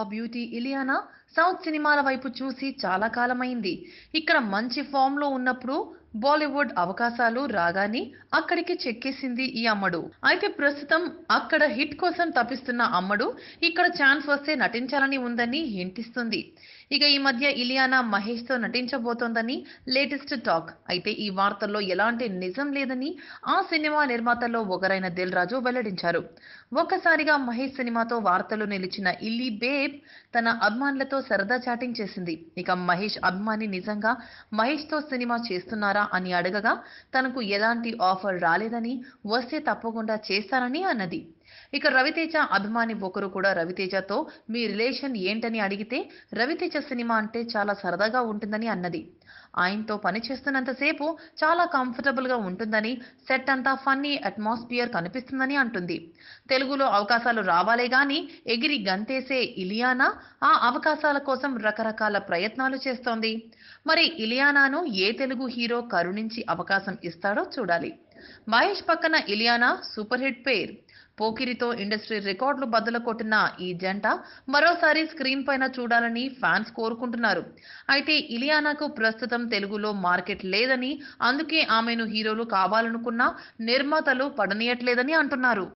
for beauty iliana south సినిమాల వైపు చూసి చాలా కాలమైంది ఇక్కడ మంచి లో ఉన్నప్పుడు బాలీవుడ్ అవకాశాలు రాగానే అక్కడికి చెక్కేసింది ఈ అమ్మడు అయితే ప్రస్తుతం అక్కడ హిట్ కోసం తప్పిస్తున్న అమ్మడు ఇక్కడ ఛాన్స్ వస్తే నటించాలని ఉందని హింటిస్తుంది ఇక ఈ మధ్య ఇలియానా మహేష్ తో నటించబోతోందని లేటెస్ట్ టాక్ అయితే ఈ వార్తల్లో ఎలాంటి నిజం లేదని ఆ సినిమా నిర్మాతల్లో ఒకరైన దిల్ రాజు వెల్లడించారు ఒక్కసారిగా మహేష్ సినిమాతో వార్తలు నిలిచిన ఇల్లీ బేబ్ తన అభిమానులతో సరదా చాటింగ్ చేసింది ఇక మహేష్ అభిమాని నిజంగా మహేష్ తో సినిమా చేస్తున్నారా అని అడగగా తనకు ఎలాంటి ఆఫర్ రాలేదని వస్తే తప్పకుండా చేస్తానని అన్నది ఇక రవితేజ అభిమాని ఒకరు కూడా రవితేజతో మీ రిలేషన్ ఏంటని అడిగితే రవితేజ సినిమా అంటే చాలా సరదాగా ఉంటుందని అన్నది ఆయనతో పనిచేస్తున్నంతసేపు చాలా కంఫర్టబుల్గా ఉంటుందని సెట్ అంతా ఫన్నీ అట్మాస్ఫియర్ కనిపిస్తుందని అంటుంది తెలుగులో అవకాశాలు రావాలే గాని ఎగిరి గంతేసే ఇలియానా ఆ అవకాశాల కోసం రకరకాల ప్రయత్నాలు చేస్తోంది మరి ఇలియానాను ఏ తెలుగు హీరో కరుణించి అవకాశం ఇస్తాడో చూడాలి మహేష్ పక్కన ఇలియానా సూపర్ హిట్ పేర్ పోకిరితో ఇండస్ట్రీ రికార్డులు బద్దలు కొట్టిన ఈ జంట మరోసారి స్క్రీన్ పైన చూడాలని ఫ్యాన్స్ కోరుకుంటున్నారు అయితే ఇలియానాకు ప్రస్తుతం తెలుగులో మార్కెట్ లేదని అందుకే ఆమెను హీరోలు కావాలనుకున్న నిర్మాతలు పడనీయట్లేదని అంటున్నారు